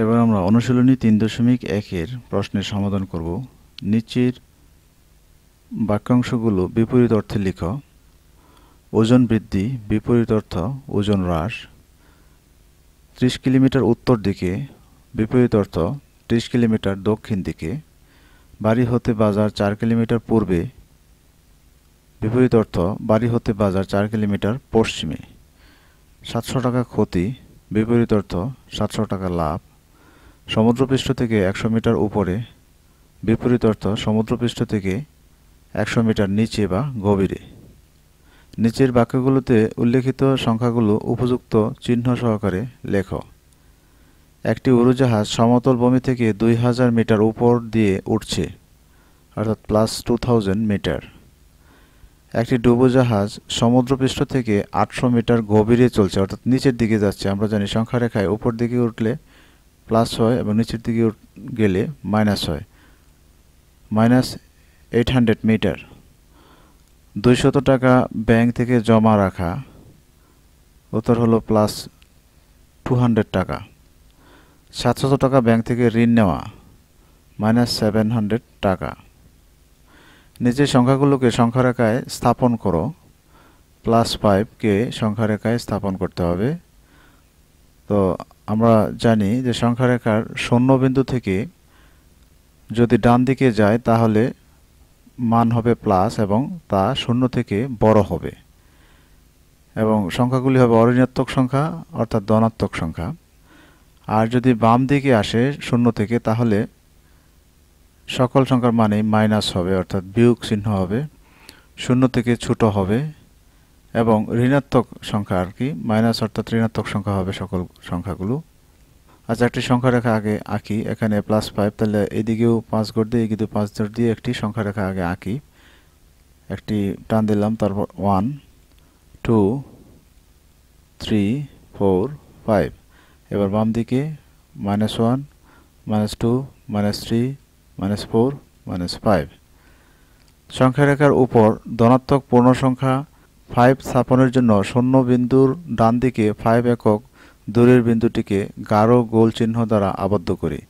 এবার আমরা অনুশীলনী তিন দশমিক একের প্রশ্নের সমাধান করব নিচের বাক্যাংশগুলো বিপরীত অর্থে লিখ ওজন বৃদ্ধি বিপরীত অর্থ ওজন হ্রাস ত্রিশ কিলোমিটার উত্তর দিকে বিপরীত অর্থ ত্রিশ কিলোমিটার দক্ষিণ দিকে বাড়ি হতে বাজার চার কিলোমিটার পূর্বে বিপরীত অর্থ বাড়ি হতে বাজার চার কিলোমিটার পশ্চিমে সাতশো টাকা ক্ষতি বিপরীত অর্থ সাতশো টাকা লাভ সমুদ্রপৃষ্ঠ থেকে একশো মিটার উপরে বিপরীত অর্থ সমুদ্রপৃষ্ঠ থেকে একশো মিটার নিচে বা গভীরে নিচের বাক্যগুলোতে উল্লেখিত সংখ্যাগুলো উপযুক্ত চিহ্ন সহকারে লেখ একটি উড়োজাহাজ সমতল ভূমি থেকে দুই হাজার মিটার উপর দিয়ে উঠছে অর্থাৎ প্লাস টু থাউজেন্ড মিটার একটি ডুবোজাহাজ সমুদ্রপৃষ্ঠ থেকে আটশো মিটার গভীরে চলছে অর্থাৎ নিচের দিকে যাচ্ছে আমরা জানি সংখ্যা রেখায় উপর দিকে উঠলে প্লাস হয় এবং নিচের দিকে গেলে মাইনাস হয় মাইনাস এইট হান্ড্রেড মিটার দুইশত টাকা ব্যাংক থেকে জমা রাখা উত্তর হলো প্লাস টু হান্ড্রেড টাকা সাতশত টাকা ব্যাংক থেকে ঋণ নেওয়া মাইনাস সেভেন হান্ড্রেড টাকা নিজের সংখ্যাগুলোকে সংখ্যারেখায় স্থাপন করো প্লাস ফাইভকে সংখ্যারেখায় স্থাপন করতে হবে তো আমরা জানি যে সংখ্যারেখার শূন্য বিন্দু থেকে যদি ডান দিকে যায় তাহলে মান হবে প্লাস এবং তা শূন্য থেকে বড় হবে এবং সংখ্যাগুলি হবে অঋণাত্মক সংখ্যা অর্থাৎ ধনাত্মক সংখ্যা আর যদি বাম দিকে আসে শূন্য থেকে তাহলে সকল সংখ্যার মানে মাইনাস হবে অর্থাৎ বিয়োগ চিহ্ন হবে শূন্য থেকে ছোট হবে এবং ঋণাত্মক সংখ্যা আর কি মাইনাস অর্থাৎ ঋণাত্মক সংখ্যা হবে সকল সংখ্যাগুলো আচ্ছা একটি সংখ্যা রেখা আগে আঁকি এখানে প্লাস ফাইভ তাহলে এদিকেও পাঁচ ঘর দিয়ে এদিকে পাঁচ ঘর দিয়ে একটি সংখ্যা রেখা আগে আঁকি একটি টান দিলাম তারপর one two three four five এবার বাম দিকে minus one minus two minus three minus four minus five সংখ্যা রেখার উপর ধনাত্মক পূর্ণ সংখ্যা ফাইভ স্থাপনের জন্য শূন্য বিন্দুর ডান দিকে ফাইভ একক দূরের বিন্দুটিকে গাঢ় গোল চিহ্ন দ্বারা আবদ্ধ করি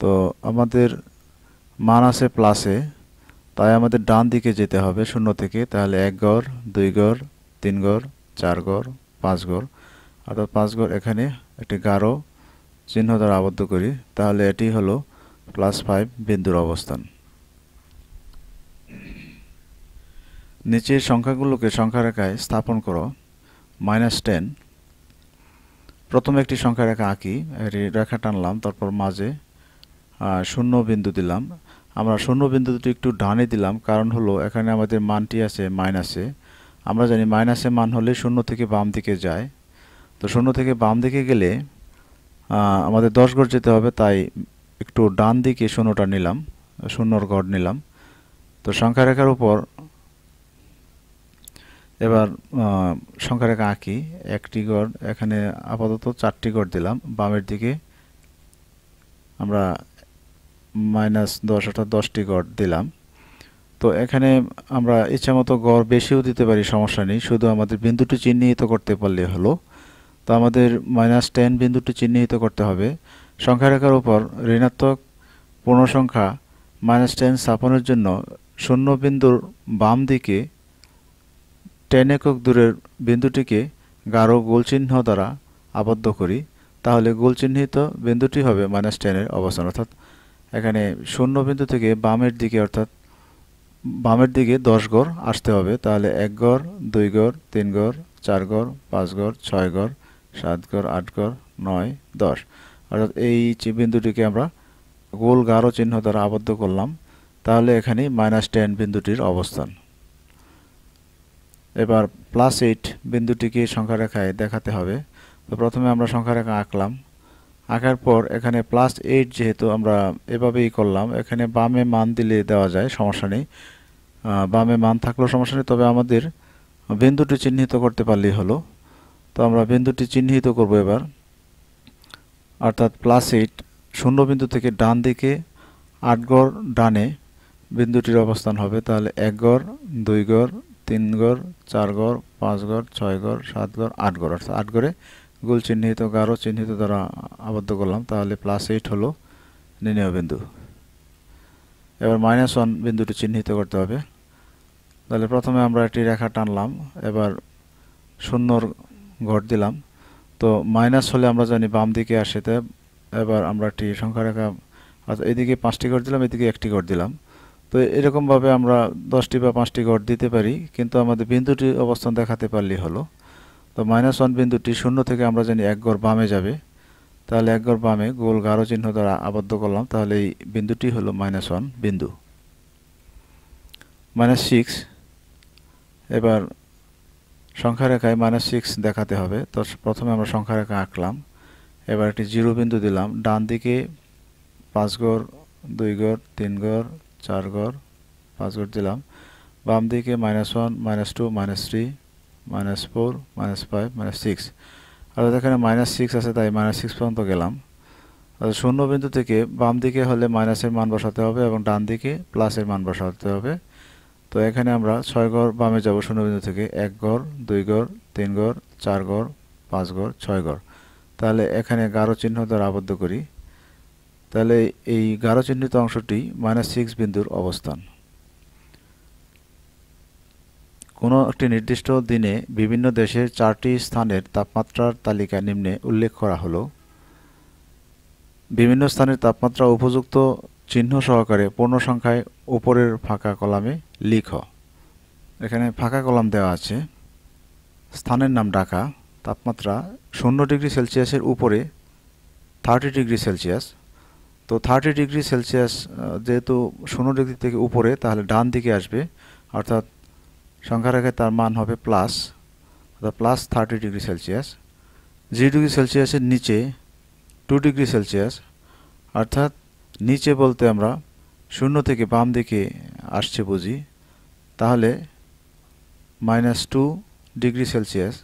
তো আমাদের মান আছে প্লাসে তাই আমাদের ডান দিকে যেতে হবে শূন্য থেকে তাহলে এক গড় দুই গড় তিন গড় চার গড় পাঁচ গড় অর্থাৎ পাঁচ গড় এখানে একটি গাঢ় চিহ্ন দ্বারা আবদ্ধ করি তাহলে এটি হলো প্লাস ফাইভ বিন্দুর অবস্থান নিচের সংখ্যাগুলোকে সংখ্যা রেখায় স্থাপন করো মাইনাস টেন প্রথমে একটি সংখ্যা রেখা আঁকি রেখা টানলাম তারপর মাঝে শূন্য বিন্দু দিলাম আমরা শূন্য দুটি একটু ডানে দিলাম কারণ হলো এখানে আমাদের মানটি আছে মাইনাসে আমরা জানি মাইনাসে মান হলে শূন্য থেকে বাম দিকে যায় তো শূন্য থেকে বাম দিকে গেলে আমাদের দশ ঘর যেতে হবে তাই একটু ডান দিকে শূন্যটা নিলাম শূন্যর ঘর নিলাম তো সংখ্যা রেখার উপর এবার সংখ্যা রেখা আঁকি একটি গড় এখানে আপাতত চারটি গড় দিলাম বামের দিকে আমরা মাইনাস দশ অর্থাৎ দশটি গড় দিলাম তো এখানে আমরা ইচ্ছা মতো গড় বেশিও দিতে পারি সমস্যা নেই শুধু আমাদের বিন্দুটি চিহ্নিত করতে পারলে হলো তো আমাদের মাইনাস টেন বিন্দুটি চিহ্নিত করতে হবে সংখ্যা রেখার উপর ঋণাত্মক পূর্ণসংখ্যা মাইনাস টেন স্থাপনের জন্য শূন্য বিন্দুর বাম দিকে টেন একক দূরের বিন্দুটিকে গাঢ় গোলচিহ্ন দ্বারা আবদ্ধ করি তাহলে গোলচিহ্নিত বিন্দুটি হবে মাইনাস টেনের অবস্থান অর্থাৎ এখানে শূন্য বিন্দু থেকে বামের দিকে অর্থাৎ বামের দিকে দশ গড় আসতে হবে তাহলে এক গড় দুই গড় তিন গড় চার গড় পাঁচ গড় ছয় গড় সাত গড় আট গড় নয় দশ অর্থাৎ এই বিন্দুটিকে আমরা গোল গাঢ় চিহ্ন দ্বারা আবদ্ধ করলাম তাহলে এখানে মাইনাস টেন বিন্দুটির অবস্থান এবার প্লাস এইট বিন্দুটিকে সংখ্যা রেখায় দেখাতে হবে তো প্রথমে আমরা সংখ্যা রেখা আঁকলাম আঁকার পর এখানে প্লাস এইট যেহেতু আমরা এভাবেই করলাম এখানে বামে মান দিলে দেওয়া যায় সমস্যা নেই বামে মান থাকলেও সমস্যা নেই তবে আমাদের বিন্দুটি চিহ্নিত করতে পারলেই হলো তো আমরা বিন্দুটি চিহ্নিত করব এবার অর্থাৎ প্লাস এইট শূন্য বিন্দু থেকে ডান দিকে আট গড় ডানে বিন্দুটির অবস্থান হবে তাহলে এক গড় দুই গড় তিন ঘর চার ঘর পাঁচ ঘর ছয় ঘর সাত ঘর আট ঘর অর্থাৎ আট ঘরে গোল চিহ্নিত গাঢ় চিহ্নিত দ্বারা আবদ্ধ করলাম তাহলে প্লাস এইট হলো নির্ণয় বিন্দু এবার মাইনাস ওয়ান বিন্দুটি চিহ্নিত করতে হবে তাহলে প্রথমে আমরা একটি রেখা টানলাম এবার শূন্যর ঘট দিলাম তো মাইনাস হলে আমরা জানি বাম দিকে আসেতে এবার আমরা একটি সংখ্যা রেখা এদিকে পাঁচটি ঘর দিলাম এদিকে একটি ঘট দিলাম তো এরকমভাবে আমরা দশটি বা পাঁচটি গড় দিতে পারি কিন্তু আমাদের বিন্দুটি অবস্থান দেখাতে পারলেই হলো তো মাইনাস ওয়ান বিন্দুটি শূন্য থেকে আমরা জানি এক গড় বামে যাবে তাহলে এক গড় বামে গোল গাঢ় চিহ্ন দ্বারা আবদ্ধ করলাম তাহলে এই বিন্দুটি হলো মাইনাস ওয়ান বিন্দু মাইনাস সিক্স এবার সংখ্যা রেখায় মাইনাস সিক্স দেখাতে হবে তো প্রথমে আমরা সংখ্যা রেখা আঁকলাম এবার একটি জিরো বিন্দু দিলাম ডান দিকে পাঁচ গড় দুই গড় তিন গড় চার ঘর পাঁচ ঘর দিলাম বাম দিকে minus one minus two minus three minus four minus five minus six আর এখানে মাইনাস সিক্স আছে তাই মাইনাস সিক্স পর্যন্ত গেলাম শূন্য বিন্দু থেকে বাম দিকে হলে মাইনাসের মান বসাতে হবে এবং ডান দিকে প্লাসের মান বসাতে হবে তো এখানে আমরা ছয় ঘর বামে যাব শূন্যবিন্দু থেকে এক ঘর দুই ঘর তিন ঘর চার ঘর পাঁচ ঘর ছয় ঘর তাহলে এখানে গাঢ় চিহ্ন দ্বারা আবদ্ধ করি তাহলে এই গাঢ় চিহ্নিত অংশটি মাইনাস সিক্স বিন্দুর অবস্থান কোনো একটি নির্দিষ্ট দিনে বিভিন্ন দেশের চারটি স্থানের তাপমাত্রার তালিকা নিম্নে উল্লেখ করা হলো বিভিন্ন স্থানের তাপমাত্রা উপযুক্ত চিহ্ন সহকারে পূর্ণ সংখ্যায় উপরের ফাঁকা কলামে লিখ এখানে ফাঁকা কলাম দেওয়া আছে স্থানের নাম ঢাকা তাপমাত্রা শূন্য ডিগ্রি সেলসিয়াসের উপরে থার্টি ডিগ্রি সেলসিয়াস তো থার্টি ডিগ্রি সেলসিয়াস যেহেতু শূন্য ডিগ্রি থেকে উপরে তাহলে ডান দিকে আসবে অর্থাৎ সংখ্যা রেখে তার মান হবে প্লাস অর্থাৎ plus thirty degree Celsius zero degree সেলসিয়াসের নিচে টু ডিগ্রি সেলসিয়াস অর্থাৎ নিচে বলতে আমরা শূন্য থেকে বাম দিকে আসছে বুঝি তাহলে মাইনাস টু ডিগ্রি সেলসিয়াস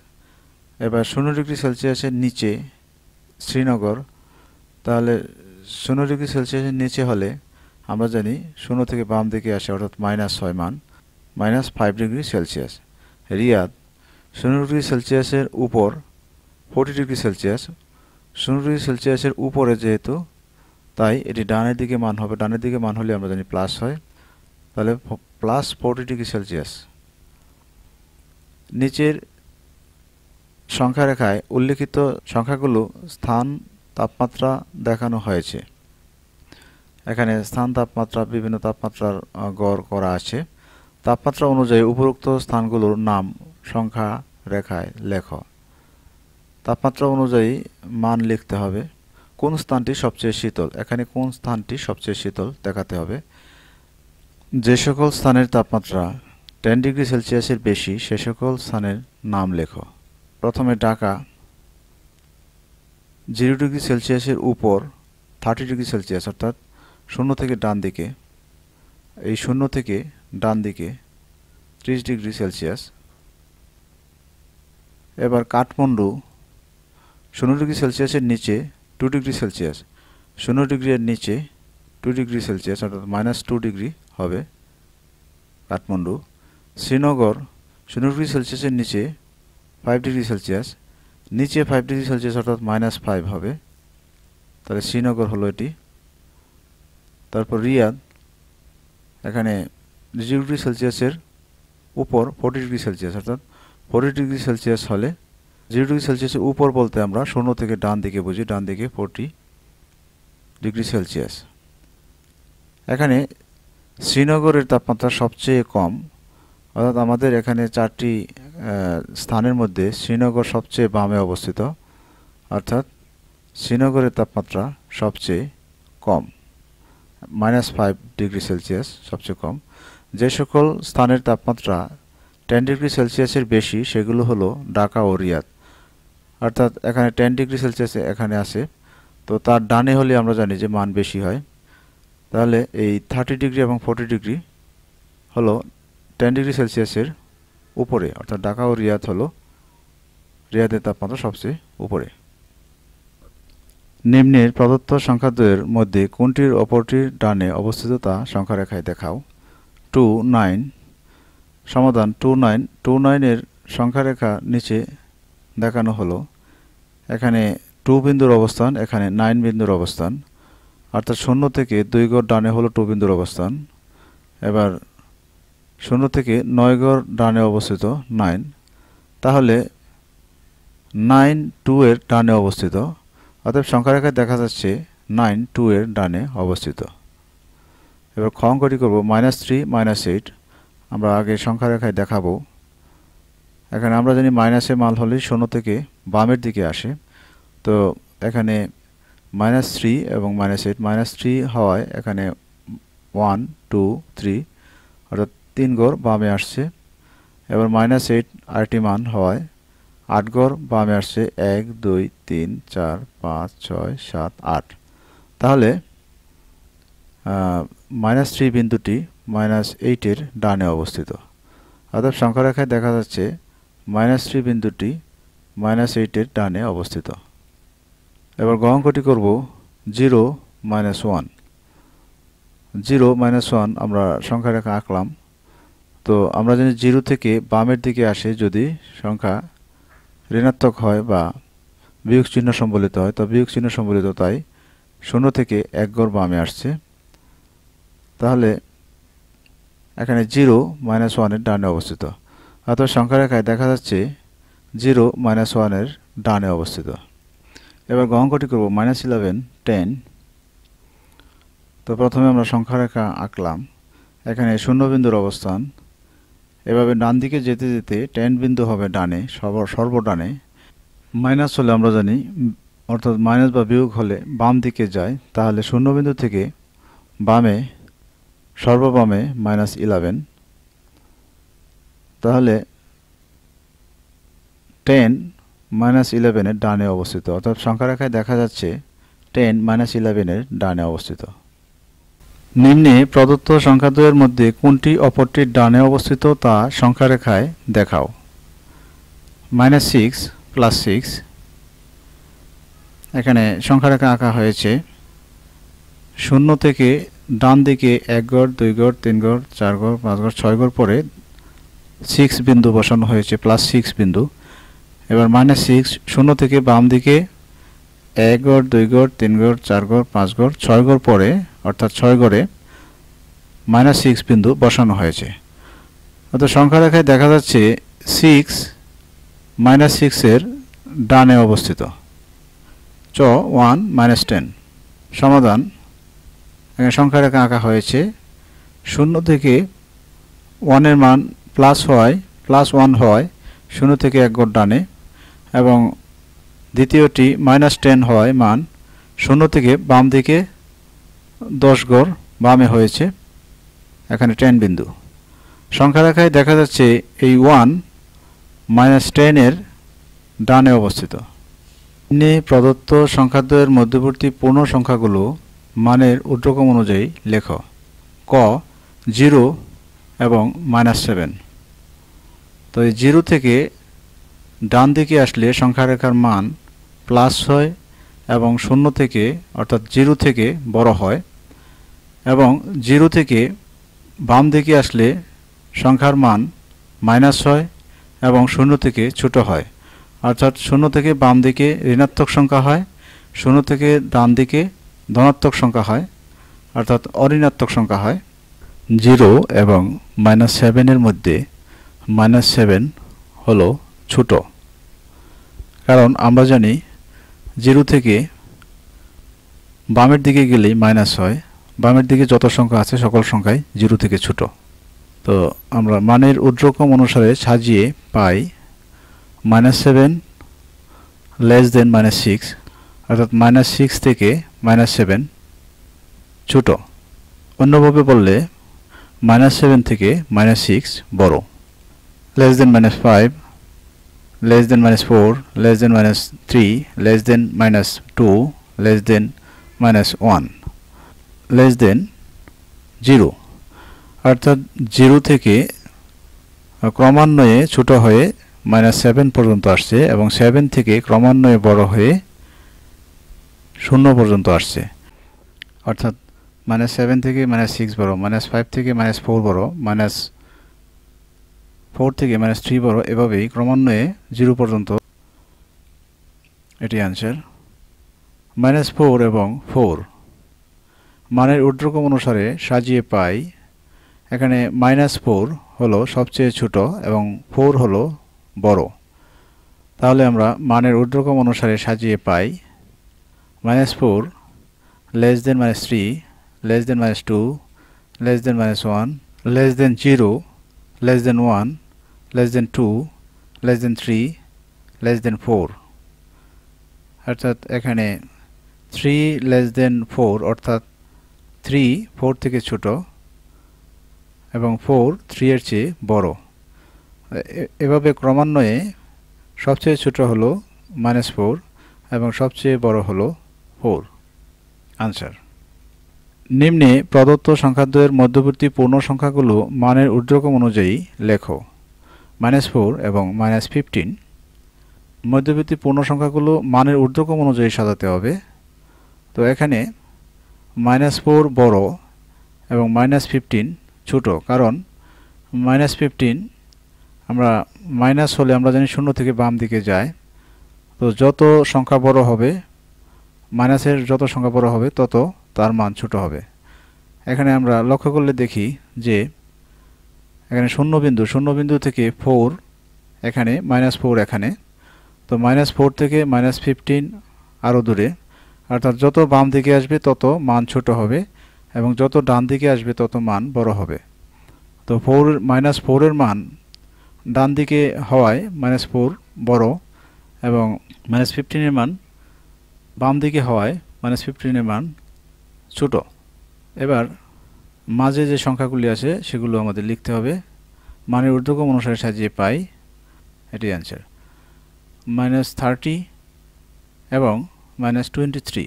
এবার শূন্য ডিগ্রি সেলসিয়াসের নিচে শ্রীনগর তাহলে শূন্য ডিগ্রি সেলসিয়াসের নিচে হলে আমরা জানি শূন্য থেকে বাম দিকে আসে অর্থাৎ মাইনাস ছয় মান minus five degree Celsius Riyadh শূন্য ডিগ্রি সেলসিয়াসের উপর ফোরটি ডিগ্রি সেলসিয়াস শূন্য ডিগ্রি সেলসিয়াসের উপরে যেহেতু তাই এটি ডানের দিকে মান হবে ডানের দিকে মান হলে আমরা জানি প্লাস হয় তাহলে প্লাস ফোরটি ডিগ্রি সেলসিয়াস নিচের সংখ্যা রেখায় উল্লেখিত সংখ্যাগুলো স্থান তাপমাত্রা দেখানো হয়েছে এখানে স্থান তাপমাত্রা বিভিন্ন তাপমাত্রার গড় করা আছে তাপমাত্রা অনুযায়ী উপরোক্ত স্থানগুলোর নাম সংখ্যা রেখায় লেখ তাপমাত্রা অনুযায়ী মান লিখতে হবে কোন স্থানটি সবচেয়ে শীতল এখানে কোন স্থানটি সবচেয়ে শীতল দেখাতে হবে যে সকল স্থানের তাপমাত্রা টেন ডিগ্রি সেলসিয়াসের বেশি সে সকল স্থানের নাম লেখো প্রথমে ঢাকা জিরো ডিগ্রি সেলসিয়াসের উপর থার্টি ডিগ্রি সেলসিয়াস অর্থাৎ শূন্য থেকে ডান দিকে এই শূন্য থেকে ডান দিকে ত্রিশ ডিগ্রি সেলসিয়াস এবার কাঠমান্ডু শূন্য ডিগ্রি সেলসিয়াসের নিচে টু ডিগ্রি সেলসিয়াস শূন্য ডিগ্রির নিচে টু ডিগ্রি সেলসিয়াস অর্থাৎ মাইনাস টু ডিগ্রি হবে কাঠমান্ডু শ্রীনগর শূন্য ডিগ্রি সেলসিয়াসের নিচে ফাইভ ডিগ্রি সেলসিয়াস নিচে ফাইভ ডিগ্রি সেলসিয়াস অর্থাৎ মাইনাস ফাইভ হবে তাহলে শ্রীনগর হলো এটি তারপর রিয়াদ এখানে জিরো ডিগ্রি সেলসিয়াসের উপর ফোরটি ডিগ্রি সেলসিয়াস অর্থাৎ ফোর্টি ডিগ্রি সেলসিয়াস হলে জিরো ডিগ্রি সেলসিয়াসের উপর বলতে আমরা শূন্য থেকে ডান দিকে বুঝি ডান দিকে ফোরটি ডিগ্রি সেলসিয়াস এখানে শ্রীনগরের তাপমাত্রা সবচেয়ে কম অর্থাৎ আমাদের এখানে চারটি স্থানের মধ্যে শ্রীনগর সবচেয়ে বামে অবস্থিত অর্থাৎ শ্রীনগরের তাপমাত্রা সবচেয়ে কম মাইনাস ফাইভ ডিগ্রি সেলসিয়াস সবচেয়ে কম যে সকল স্থানের তাপমাত্রা টেন ডিগ্রি সেলসিয়াসের বেশি সেগুলো হলো ঢাকা ও রিয়াদ অর্থাৎ এখানে টেন ডিগ্রি সেলসিয়াস এখানে আছে তো তার ডানে হলে আমরা জানি যে মান বেশি হয় তাহলে এই থার্টি ডিগ্রি এবং ফোর্টি ডিগ্রি হলো টেন ডিগ্রি সেলসিয়াসের উপরে অর্থাৎ ঢাকা ও রিয়াদ হলো রিয়াদের তাপমাত্রা সবচেয়ে উপরে নিম্নের প্রদত্ত সংখ্যাদ্বয়ের মধ্যে কোনটির অপরটির ডানে অবস্থিত তা সংখ্যারেখায় দেখাও টু নাইন সমাধান টু নাইন টু নাইনের সংখ্যারেখা নিচে দেখানো হলো এখানে টু বিন্দুর অবস্থান এখানে নাইন বিন্দুর অবস্থান অর্থাৎ শূন্য থেকে দুই গড় ডানে হলো টু বিন্দুর অবস্থান এবার শূন্য থেকে নয়গড় ডানে অবস্থিত নাইন তাহলে নাইন টু এর ডানে অবস্থিত অর্থাৎ সংখ্যারেখায় দেখা যাচ্ছে নাইন টু এর ডানে অবস্থিত এবার খ অঙ্কটি করবো মাইনাস থ্রি মাইনাস এইট আমরা আগে সংখ্যারেখায় দেখাবো এখানে আমরা জানি মাইনাসে মাল হলে শূন্য থেকে বামের দিকে আসে তো এখানে মাইনাস থ্রি এবং মাইনাস এইট মাইনাস থ্রি হওয়ায় এখানে ওয়ান টু থ্রি অর্থাৎ তিন গড় বামে আসছে এবার মাইনাস এইট আরেকটি মান হওয়ায় আট গড় বামে আসছে এক দুই তিন চার পাঁচ ছয় সাত আট তাহলে মাইনাস থ্রি বিন্দুটি মাইনাস এইটের ডানে অবস্থিত অর্থাৎ সংখ্যারেখায় দেখা যাচ্ছে মাইনাস থ্রি বিন্দুটি মাইনাস এইটের ডানে অবস্থিত এবার গহঙ্কটি করব zero minus one zero minus one আমরা সংখ্যারেখা আঁকলাম তো আমরা জানি জিরো থেকে বামের দিকে আসে যদি সংখ্যা ঋণাত্মক হয় বা বিয়োগ চিহ্ন সম্বলিত হয় তো বিয়োগ চিহ্ন সম্বলিত তাই শূন্য থেকে এক গড় বামে আসছে তাহলে এখানে জিরো মাইনাস ওয়ানের ডানে অবস্থিত অর্থাৎ সংখ্যা রেখায় দেখা যাচ্ছে জিরো মাইনাস ওয়ানের ডানে অবস্থিত এবার গঙ্গটি করব মাইনাস ইলেভেন টেন তো প্রথমে আমরা সংখ্যা রেখা আঁকলাম এখানে শূন্যবিন্দুর অবস্থান এভাবে ডান দিকে যেতে যেতে টেন বিন্দু হবে ডানে সর্ব সর্বডানে মাইনাস হলে আমরা জানি অর্থাৎ মাইনাস বা বিয়োগ হলে বাম দিকে যায় তাহলে শূন্য বিন্দু থেকে বামে সর্ববামে মাইনাস ইলেভেন তাহলে টেন মাইনাস ইলেভেনের ডানে অবস্থিত অর্থাৎ সংখ্যা রেখায় দেখা যাচ্ছে টেন মাইনাস ইলেভেনের ডানে অবস্থিত নিম্নে প্রদত্ত সংখ্যাদ্বয়ের মধ্যে কোনটি অপরটির ডানে অবস্থিত তা সংখ্যারেখায় দেখাও মাইনাস সিক্স প্লাস সিক্স এখানে সংখ্যারেখা আঁকা হয়েছে শূন্য থেকে ডান দিকে এক গড় দুই গড় তিন গড় চার গড় পাঁচ গড় ছয় গড় পরে সিক্স বিন্দু বসানো হয়েছে প্লাস সিক্স বিন্দু এবার মাইনাস সিক্স শূন্য থেকে বাম দিকে এক গড় দুই গড় তিন গড় চার গড় পাঁচ গড় ছয় গড় পরে অর্থাৎ ছয় গড়ে মাইনাস সিক্স বিন্দু বসানো হয়েছে অর্থাৎ সংখ্যা রেখায় দেখা যাচ্ছে সিক্স মাইনাস সিক্সের ডানে অবস্থিত চ ওয়ান মাইনাস টেন সমাধান সংখ্যা রেখা আঁকা হয়েছে শূন্য থেকে ওয়ানের মান প্লাস হয় প্লাস ওয়ান হয় শূন্য থেকে এক গড় ডানে এবং দ্বিতীয়টি মাইনাস টেন হয় মান শূন্য থেকে বাম দিকে দশ গড় বামে হয়েছে এখানে টেন বিন্দু সংখ্যা রেখায় দেখা যাচ্ছে এই ওয়ান মাইনাস টেনের ডানে অবস্থিত নে প্রদত্ত সংখ্যাদ্বয়ের মধ্যবর্তী পূর্ণ সংখ্যাগুলো মানের ঊর্ধ্বক্রম অনুযায়ী লেখ ক জিরো এবং মাইনাস সেভেন তো এই জিরো থেকে ডান দিকে আসলে সংখ্যারেখার মান প্লাস হয় এবং শূন্য থেকে অর্থাৎ জিরো থেকে বড় হয় এবং জিরো থেকে বাম দিকে আসলে সংখ্যার মান মাইনাস হয় এবং শূন্য থেকে ছোট হয় অর্থাৎ শূন্য থেকে বাম দিকে ঋণাত্মক সংখ্যা হয় শূন্য থেকে ডান দিকে ধনাত্মক সংখ্যা হয় অর্থাৎ অঋণাত্মক সংখ্যা হয় জিরো এবং মাইনাস সেভেনের মধ্যে মাইনাস সেভেন হলো ছোট কারণ আমরা জানি জিরো থেকে বামের দিকে গেলেই মাইনাস হয় বামের দিকে যত সংখ্যা আছে সকল সংখ্যায় জিরো থেকে ছোট তো আমরা মানের উদ্রকম অনুসারে সাজিয়ে পাই minus seven less than minus six অর্থাৎ মাইনাস সিক্স থেকে মাইনাস সেভেন ছোট অন্যভাবে বললে মাইনাস সেভেন থেকে মাইনাস সিক্স বড় less than minus five less than minus 4 less than minus 3 less than minus 2 less than minus 1 less than 0 অর্থাৎ 0 থেকে ক্রমান্বয়ে ছোট হয়ে মাইনাস সেভেন পর্যন্ত আসছে এবং সেভেন থেকে ক্রমান্বয়ে বড় হয়ে শূন্য পর্যন্ত আসছে অর্থাৎ মাইনাস সেভেন থেকে মাইনাস সিক্স বড় মাইনাস ফাইভ থেকে মাইনাস ফোর বড় মাইনাস ফোর থেকে মাইনাস থ্রি বড় এভাবেই ক্রমান্বয়ে জিরো পর্যন্ত এটি অ্যান্সার মাইনাস ফোর এবং ফোর মানের ঊর্ধ্বক্রম অনুসারে সাজিয়ে পাই এখানে মাইনাস ফোর হলো সবচেয়ে ছোট এবং ফোর হলো বড় তাহলে আমরা মানের ঊর্ধ্বক্রম অনুসারে সাজিয়ে পাই minus four less than minus three less than minus two less than minus one less than zero less than one less than two less than three less than four অর্থাৎ এখানে থ্রি লেস দেন ফোর অর্থাৎ three four থেকে ছোট এবং four three এর চেয়ে বড় এভাবে ক্রমান্বয়ে সবচেয়ে ছোট হলো মাইনাস ফোর এবং সবচেয়ে বড় হলো ফোর আনসার নিম্নে প্রদত্ত সংখ্যাদ্বয়ের মধ্যবর্তী পূর্ণ সংখ্যাগুলো মানের ঊর্ধ্বক্রম অনুযায়ী লেখো মাইনাস ফোর এবং মাইনাস ফিফটিন মধ্যবর্তী পূর্ণ সংখ্যাগুলো মানের ঊর্ধ্বকম অনুযায়ী সাজাতে হবে তো এখানে মাইনাস ফোর বড় এবং মাইনাস ফিফটিন ছোটো কারণ মাইনাস ফিফটিন আমরা মাইনাস হলে আমরা জানি শূন্য থেকে বাম দিকে যায় তো যত সংখ্যা বড় হবে মাইনাসের যত সংখ্যা বড় হবে তত তার মান ছোট হবে এখানে আমরা লক্ষ্য করলে দেখি যে এখানে শূন্যবিন্দু শূন্যবিন্দু থেকে ফোর এখানে মাইনাস ফোর এখানে তো মাইনাস ফোর থেকে মাইনাস ফিফটিন আরও দূরে অর্থাৎ যত বাম দিকে আসবে তত মান ছোট হবে এবং যত ডান দিকে আসবে তত মান বড় হবে তো ফোর মাইনাস ফোরের মান ডান দিকে হওয়ায় মাইনাস ফোর বড় এবং মাইনাস ফিফটিনের মান বাম দিকে হওয়ায় মাইনাস ফিফটিনের মান ছোট এবার মাঝে যে সংখ্যাগুলি আছে সেগুলো আমাদের লিখতে হবে মানের ঊর্ধ্বক্রম অনুসারে সাজিয়ে পাই এটি অ্যান্সার মাইনাস থার্টি এবং মাইনাস টোয়েন্টি থ্রি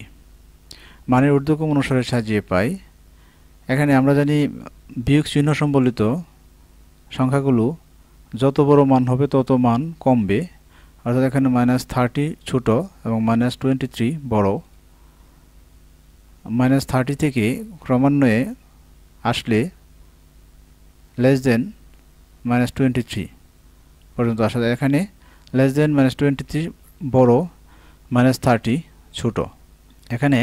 মানের ঊর্ধ্বক্রম অনুসারে সাজিয়ে পাই এখানে আমরা জানি বিয়োগ চিহ্ন সম্বলিত সংখ্যাগুলো যত বড় মান হবে তত মান কমবে অর্থাৎ এখানে মাইনাস থার্টি ছোটো এবং মাইনাস টোয়েন্টি থ্রি বড় মাইনাস থার্টি থেকে ক্রমান্বয়ে আসলে less than minus twenty three পর্যন্ত আসা যায় এখানে less than minus twenty three বড়ো মাইনাস থার্টি ছোটো এখানে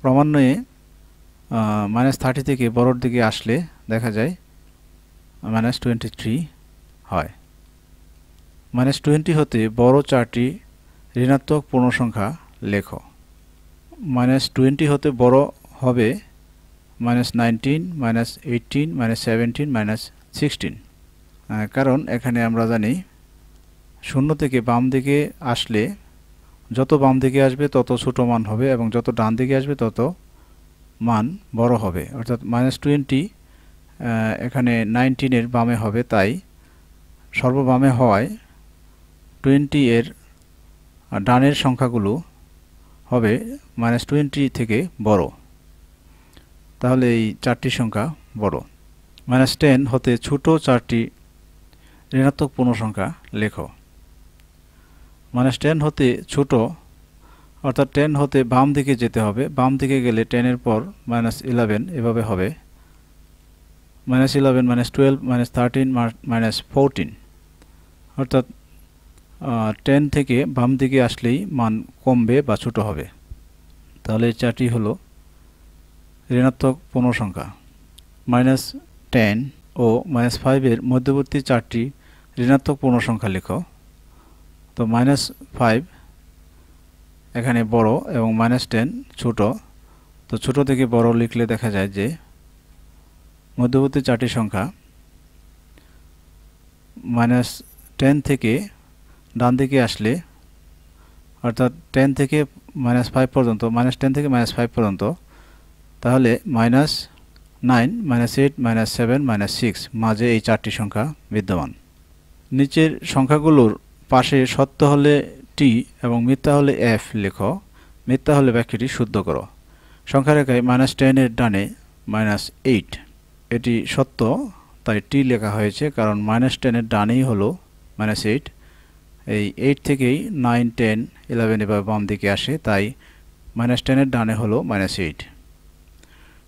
ক্রমান্বয়ে মাইনাস থার্টি থেকে বড়োর দিকে আসলে দেখা যায় মাইনাস টোয়েন্টি থ্রি হয় মাইনাস টোয়েন্টি হতে বড় চারটি ঋণাত্মক পূর্ণসংখ্যা লেখ মাইনাস টোয়েন্টি হতে বড় হবে minus nineteen minus eighteen minus seventeen minus sixteen কারণ এখানে আমরা জানি শূন্য থেকে বাম দিকে আসলে যত বাম দিকে আসবে তত ছোটো মান হবে এবং যত ডান দিকে আসবে তত মান বড় হবে অর্থাৎ মাইনাস টোয়েন্টি এখানে নাইনটিনের বামে হবে তাই সর্ববামে হওয়ায় টোয়েন্টি এর ডানের সংখ্যাগুলো হবে মাইনাস টোয়েন্টি থেকে বড় তাহলে এই চারটি সংখ্যা বড় মাইনাস টেন হতে ছোটো চারটি ঋণাত্মক পূর্ণ সংখ্যা লেখো মাইনাস টেন হতে ছোট অর্থাৎ টেন হতে বাম দিকে যেতে হবে বাম দিকে গেলে টেনের পর মাইনাস ইলেভেন এভাবে হবে minus eleven minus twelve minus thirteen minus fourteen অর্থাৎ টেন থেকে বাম দিকে আসলেই মান কমবে বা ছোটো হবে তাহলে চারটি হলো ঋণাত্মক পূর্ণসংখ্যা মাইনাস টেন ও মাইনাস ফাইভের মধ্যবর্তী চারটি ঋণাত্মক পূর্ণসংখ্যা লেখো তো মাইনাস ফাইভ এখানে বড় এবং মাইনাস টেন ছোটো তো ছোট থেকে বড় লিখলে দেখা যায় যে মধ্যবর্তী চারটি সংখ্যা মাইনাস টেন থেকে ডান দিকে আসলে অর্থাৎ টেন থেকে মাইনাস ফাইভ পর্যন্ত মাইনাস টেন থেকে মাইনাস ফাইভ পর্যন্ত তাহলে minus nine minus eight minus seven minus six মাঝে এই চারটি সংখ্যা বিদ্যমান নিচের সংখ্যাগুলোর পাশে সত্য হলে টি এবং মিথ্যা হলে এফ লেখো মিথ্যা হলে ব্যাখ্যাটি শুদ্ধ করো সংখ্যা রেখায় মাইনাস টেনের ডানে মাইনাস এইট এটি সত্য তাই টি লেখা হয়েছে কারণ মাইনাস টেনের ডানেই হলো মাইনাস এইট এই এইট থেকেই নাইন টেন ইলেভেন এভাবে বাম দিকে আসে তাই মাইনাস টেনের ডানে হলো মাইনাস এইট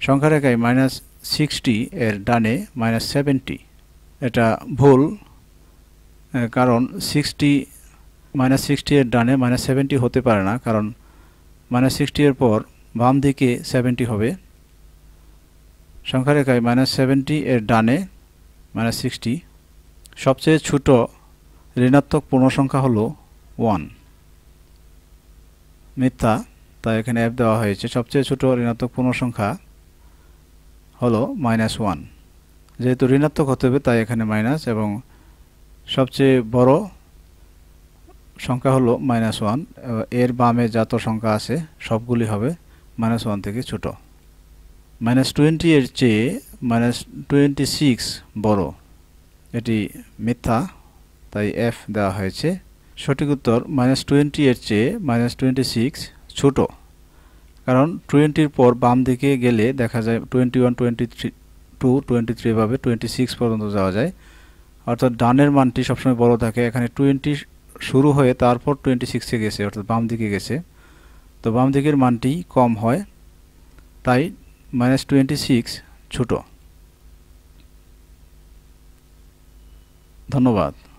সংখ্যা রেখায় মাইনাস সিক্সটি এর ডানে মাইনাস সেভেন্টি এটা ভুল কারণ সিক্সটি মাইনাস সিক্সটি এর ডানে মাইনাস সেভেন্টি হতে পারে না কারণ মাইনাস সিক্সটি এর পর বাম দিকে সেভেন্টি হবে সংখ্যা রেখায় মাইনাস সেভেন্টি এর ডানে মাইনাস সিক্সটি সবচেয়ে ছোট ঋণাত্মক পূর্ণসংখ্যা হলো ওয়ান মিথ্যা তাই এখানে অ্যাপ দেওয়া হয়েছে সবচেয়ে ছোট ঋণাত্মক পূর্ণসংখ্যা হলো মাইনাস ওয়ান যেহেতু ঋণাত্মক হতে হবে তাই এখানে মাইনাস এবং সবচেয়ে বড় সংখ্যা হলো মাইনাস ওয়ান এর বামে যত সংখ্যা আছে সবগুলি হবে মাইনাস ওয়ান থেকে ছোট মাইনাস টোয়েন্টি এর চেয়ে মাইনাস টোয়েন্টি সিক্স বড় এটি মিথ্যা তাই এফ দেওয়া হয়েছে সঠিক উত্তর মাইনাস টোয়েন্টি এর চেয়ে মাইনাস টোয়েন্টি সিক্স ছোটো কারণ টোয়েন্টির পর বাম দিকে গেলে দেখা যায় twenty one twenty three two twenty three এভাবে টোয়েন্টি সিক্স পর্যন্ত যাওয়া যায় অর্থাৎ ডানের মানটি সবসময় বড় থাকে এখানে টোয়েন্টি শুরু হয়ে তারপর টোয়েন্টি সিক্সে গেছে অর্থাৎ বাম দিকে গেছে তো বাম দিকের মানটি কম হয় তাই মাইনাস টোয়েন্টি সিক্স ছোটো ধন্যবাদ